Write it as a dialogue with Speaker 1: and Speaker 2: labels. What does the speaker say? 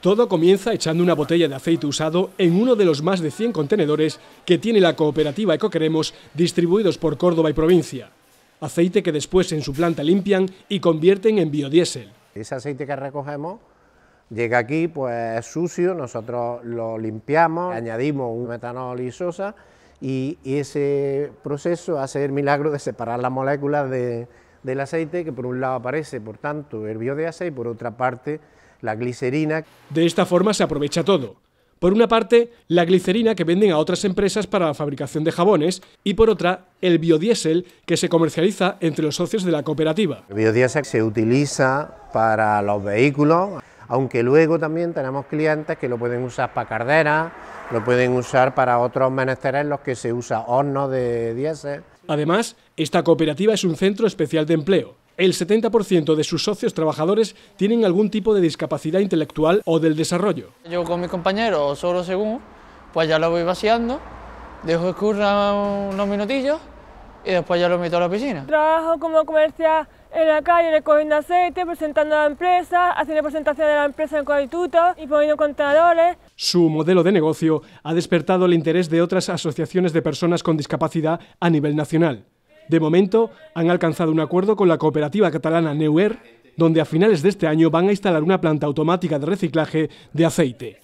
Speaker 1: Todo comienza echando una botella de aceite usado en uno de los más de 100 contenedores que tiene la cooperativa Ecoqueremos distribuidos por Córdoba y provincia. Aceite que después en su planta limpian y convierten
Speaker 2: en biodiesel. Ese aceite que recogemos llega aquí pues sucio, nosotros lo limpiamos, añadimos un metanol y sosa y ese proceso hace el milagro de separar las moléculas del aceite que por un lado aparece por tanto el biodiesel y por otra parte la glicerina. De esta forma se aprovecha todo.
Speaker 1: Por una parte, la glicerina que venden a otras empresas para la fabricación de jabones y por otra, el biodiesel que se comercializa entre los socios de la cooperativa.
Speaker 2: El biodiesel se utiliza para los vehículos, aunque luego también tenemos clientes que lo pueden usar para carderas, lo pueden usar para otros menesteres en los que se usa horno de diésel. Además, esta cooperativa es un centro especial de empleo el 70% de
Speaker 1: sus socios trabajadores tienen algún tipo de discapacidad intelectual o del desarrollo.
Speaker 3: Yo con mis compañeros, solo según, pues ya lo voy vaciando, dejo que escurra unos minutillos y después ya lo meto a la piscina.
Speaker 4: Trabajo como comercial en la calle recogiendo aceite, presentando a la empresa, haciendo presentación de la empresa en instituto y poniendo contadores.
Speaker 1: Su modelo de negocio ha despertado el interés de otras asociaciones de personas con discapacidad a nivel nacional. De momento, han alcanzado un acuerdo con la cooperativa catalana Neuer, donde a finales de este año van a instalar una planta automática de reciclaje de aceite.